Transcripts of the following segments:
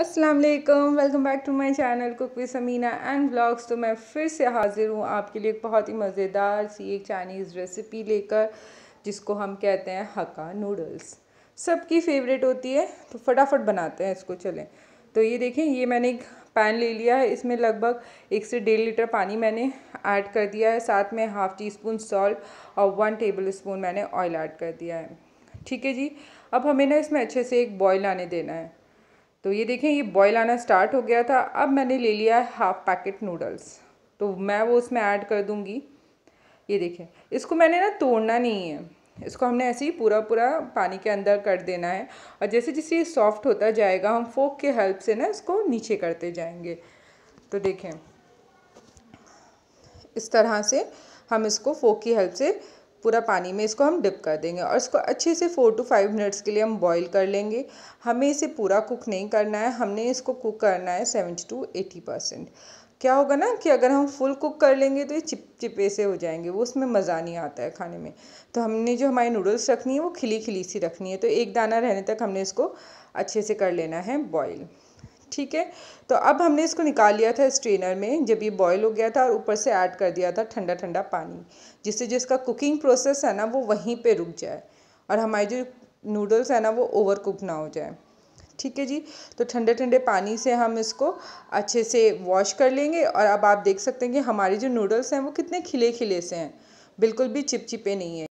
अस्सलाम वालेकुम welcome back to my channel cook with Sameena and blogs तो मैं फिर से हाज़िर हूँ आपके लिए एक बहुत ही मज़ेदार सी एक चाइनीज़ रेसिपी लेकर जिसको हम कहते हैं हक्का नूडल्स सबकी फेवरेट होती है तो फटाफट बनाते हैं इसको चलें तो ये देखें ये मैंने एक पैन ले लिया है इसमें लगभग एक से डेढ़ लीटर पानी मैंने ऐड कर दिया है साथ में हाफ़ टी स्पून सॉल्ट और वन टेबल स्पून मैंने ऑयल ऐड कर दिया है ठीक है जी अब हमें ना इसमें अच्छे से एक बॉयल आने देना है तो ये देखें ये बॉयल आना स्टार्ट हो गया था अब मैंने ले लिया है हाफ़ पैकेट नूडल्स तो मैं वो उसमें ऐड कर दूँगी ये देखें इसको मैंने ना तोड़ना नहीं है इसको हमने ऐसे ही पूरा पूरा पानी के अंदर कर देना है और जैसे जैसे ये सॉफ्ट होता जाएगा हम फोक के हेल्प से ना इसको नीचे करते जाएंगे तो देखें इस तरह से हम इसको फोक की हेल्प से पूरा पानी में इसको हम डिप कर देंगे और इसको अच्छे से फ़ोर टू फाइव मिनट्स के लिए हम बॉईल कर लेंगे हमें इसे पूरा कुक नहीं करना है हमने इसको कुक करना है सेवेंटी टू एटी परसेंट क्या होगा ना कि अगर हम फुल कुक कर लेंगे तो ये चिप चिपे से हो जाएंगे वो उसमें मज़ा नहीं आता है खाने में तो हमने जो हमारी नूडल्स रखनी है वो खिली खिली सी रखनी है तो एक दाना रहने तक हमने इसको अच्छे से कर लेना है बॉयल ठीक है तो अब हमने इसको निकाल लिया था स्ट्रेनर में जब ये बॉयल हो गया था और ऊपर से ऐड कर दिया था ठंडा ठंडा पानी जिससे जो इसका कुकिंग प्रोसेस है ना वो वहीं पे रुक जाए और हमारे जो नूडल्स है ना वो ओवर कुक ना हो जाए ठीक है जी तो ठंडे ठंडे पानी से हम इसको अच्छे से वॉश कर लेंगे और अब आप देख सकते हैं कि हमारे जो नूडल्स हैं वो कितने खिले खिले से हैं बिल्कुल भी चिपचिपे नहीं हैं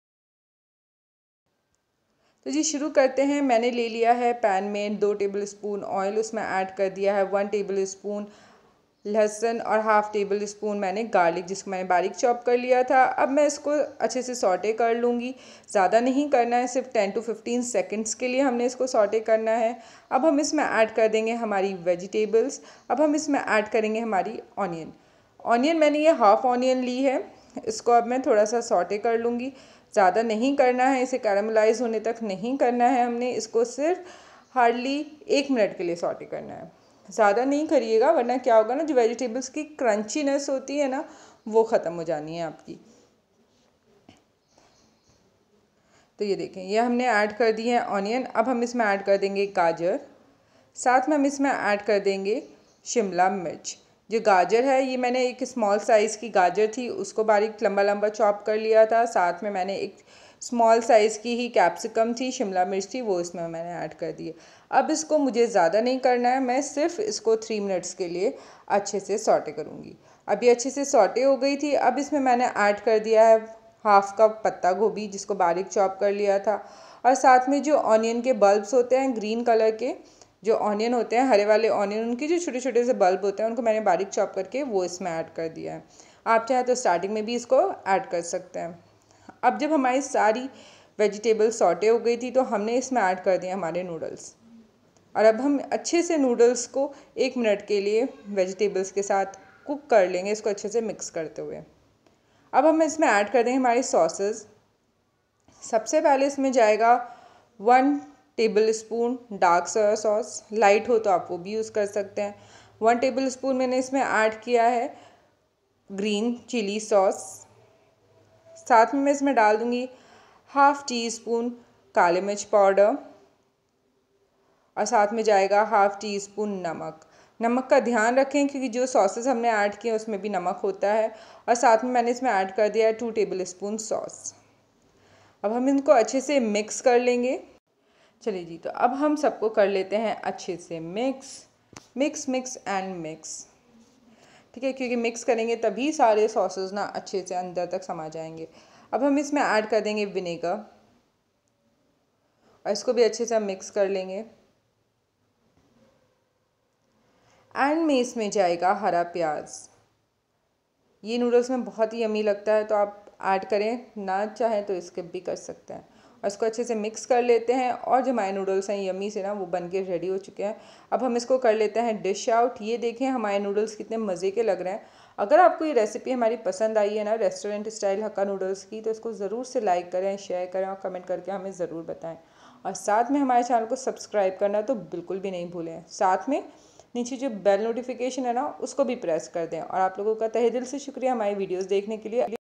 तो जी शुरू करते हैं मैंने ले लिया है पैन में दो टेबल स्पून ऑयल उसमें ऐड कर दिया है वन टेबल स्पून लहसुन और हाफ़ टेबल स्पून मैंने गार्लिक जिसको मैंने बारीक चॉप कर लिया था अब मैं इसको अच्छे से सॉटे कर लूँगी ज़्यादा नहीं करना है सिर्फ टेन टू फिफ्टीन सेकेंड्स के लिए हमने इसको सॉटे करना है अब हम इसमें ऐड कर देंगे हमारी वेजिटेबल्स अब हम इसमें ऐड करेंगे हमारी ऑनियन ऑनियन मैंने ये हाफ़ ऑनियन ली है इसको अब मैं थोड़ा सा सॉटे कर लूँगी ज़्यादा नहीं करना है इसे कैरामलाइज होने तक नहीं करना है हमने इसको सिर्फ हार्डली एक मिनट के लिए सॉटे करना है ज़्यादा नहीं करिएगा वरना क्या होगा ना जो वेजिटेबल्स की क्रंचीनेस होती है ना वो ख़त्म हो जानी है आपकी तो ये देखें ये हमने ऐड कर दी है ऑनियन अब हम इसमें ऐड कर देंगे गाजर साथ में हम इसमें ऐड कर देंगे शिमला मिर्च जो गाजर है ये मैंने एक स्मॉल साइज़ की गाजर थी उसको बारीक लंबा लंबा चॉप कर लिया था साथ में मैंने एक स्मॉल साइज़ की ही कैप्सिकम थी शिमला मिर्च थी वो इसमें मैंने ऐड कर दी अब इसको मुझे ज़्यादा नहीं करना है मैं सिर्फ इसको थ्री मिनट्स के लिए अच्छे से सॉटे करूँगी अभी अच्छे से सॉटे हो गई थी अब इसमें मैंने ऐड कर दिया है हाफ़ कप पत्ता गोभी जिसको बारीक चॉप कर लिया था और साथ में जो ऑनियन के बल्ब्स होते हैं ग्रीन कलर के जो ऑनियन होते हैं हरे वाले ऑनियन उनके जो छोटे छोटे से बल्ब होते हैं उनको मैंने बारीक चॉप करके वो इसमें ऐड कर दिया है आप चाहें तो स्टार्टिंग में भी इसको ऐड कर सकते हैं अब जब हमारी सारी वेजिटेबल सॉटे हो गई थी तो हमने इसमें ऐड कर दिया हमारे नूडल्स और अब हम अच्छे से नूडल्स को एक मिनट के लिए वेजिटेबल्स के साथ कुक कर लेंगे इसको अच्छे से मिक्स करते हुए अब हम इसमें ऐड कर देंगे हमारे सॉसेस सबसे पहले इसमें जाएगा one tablespoon dark soya sauce light हो तो आप वो भी यूज़ कर सकते हैं वन टेबल स्पून मैंने इसमें ऐड किया है ग्रीन चिली सॉस साथ में मैं इसमें डाल दूँगी हाफ़ टी स्पून काले मिर्च पाउडर और साथ में जाएगा हाफ़ टी स्पून नमक नमक का ध्यान रखें क्योंकि जो सॉसेस हमने ऐड किए उसमें भी नमक होता है और साथ में मैंने इसमें ऐड कर दिया है टू टेबल स्पून सॉस अब हम इनको अच्छे से मिक्स कर लेंगे चलिए जी तो अब हम सबको कर लेते हैं अच्छे से mix mix mix and mix ठीक है क्योंकि मिक्स करेंगे तभी सारे सॉसेस ना अच्छे से अंदर तक समा जाएंगे अब हम इसमें ऐड कर देंगे विनेगर और इसको भी अच्छे से हम मिक्स कर लेंगे एंड में इसमें जाएगा हरा प्याज ये नूडल्स में बहुत ही यमी लगता है तो आप ऐड करें ना चाहें तो इसके भी कर सकते हैं और इसको अच्छे से मिक्स कर लेते हैं और जो हमारे नूडल्स हैं यमी से ना वो बन के रेडी हो चुके हैं अब हम इसको कर लेते हैं डिश आउट ये देखें हमारे नूडल्स कितने मज़े के लग रहे हैं अगर आपको ये रेसिपी हमारी पसंद आई है ना रेस्टोरेंट स्टाइल हक्का नूडल्स की तो इसको ज़रूर से लाइक करें शेयर करें और कमेंट करके हमें ज़रूर बताएँ और साथ में हमारे चैनल को सब्सक्राइब करना तो बिल्कुल भी नहीं भूलें साथ में नीचे जो बेल नोटिफिकेशन है ना उसको भी प्रेस कर दें और आप लोगों का तहे दिल से शुक्रिया हमारी वीडियोस देखने के लिए